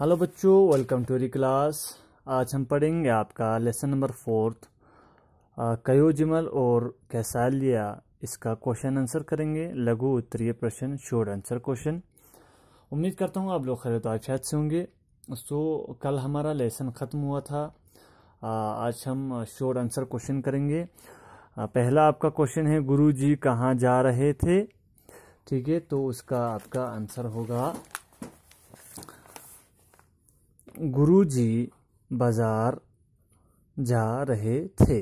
hello बच्चों welcome to री class आज हम पढ़ेंगे आपका लेसन नंबर फोर्थ कयोजिमल और कैसालिया इसका क्वेश्चन आंसर करेंगे लघु उत्तरीय प्रश्न शोर्ट आंसर क्वेश्चन उम्मीद करता हूँ आप लोग तो आशात से होंगे सो कल हमारा लेसन ख़त्म हुआ था आ, आज हम शोर्ट आंसर क्वेश्चन करेंगे आ, पहला आपका क्वेश्चन है गुरु जी कहाँ जा रहे थे ठीक है तो उसका आपका आंसर होगा गुरुजी बाजार जा रहे थे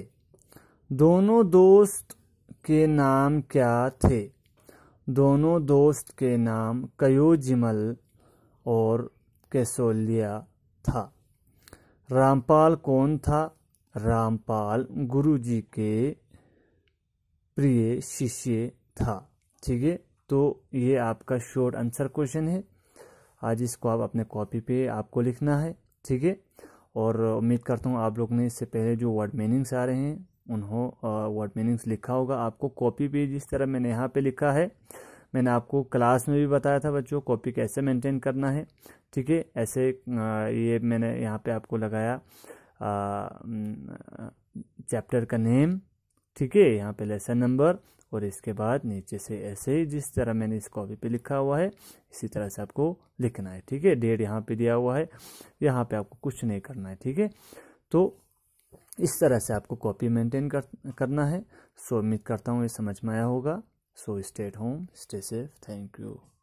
दोनों दोस्त के नाम क्या थे दोनों दोस्त के नाम कयोजिमल और कैसोलिया था रामपाल कौन था रामपाल गुरुजी के प्रिय शिष्य था ठीक है तो ये आपका शॉर्ट आंसर क्वेश्चन है आज इसको आप अपने कॉपी पे आपको लिखना है ठीक है और उम्मीद करता हूँ आप लोग ने इससे पहले जो वर्ड मीनिंग्स आ रहे हैं उन्हों वर्ड मीनिंग्स लिखा होगा आपको कॉपी पे जिस तरह मैंने यहाँ पे लिखा है मैंने आपको क्लास में भी बताया था बच्चों कॉपी कैसे मेंटेन करना है ठीक है ऐसे ये मैंने यहाँ पे आपको लगाया चैप्टर का नेम ठीक है यहाँ पे लेसन नंबर और इसके बाद नीचे से ऐसे जिस तरह मैंने इस कॉपी पे लिखा हुआ है इसी तरह से आपको लिखना है ठीक है डेट यहाँ पे दिया हुआ है यहाँ पे आपको कुछ नहीं करना है ठीक है तो इस तरह से आपको कॉपी मेंटेन कर, करना है सो उम्मीद करता हूँ ये समझ में आया होगा so stay home stay safe thank you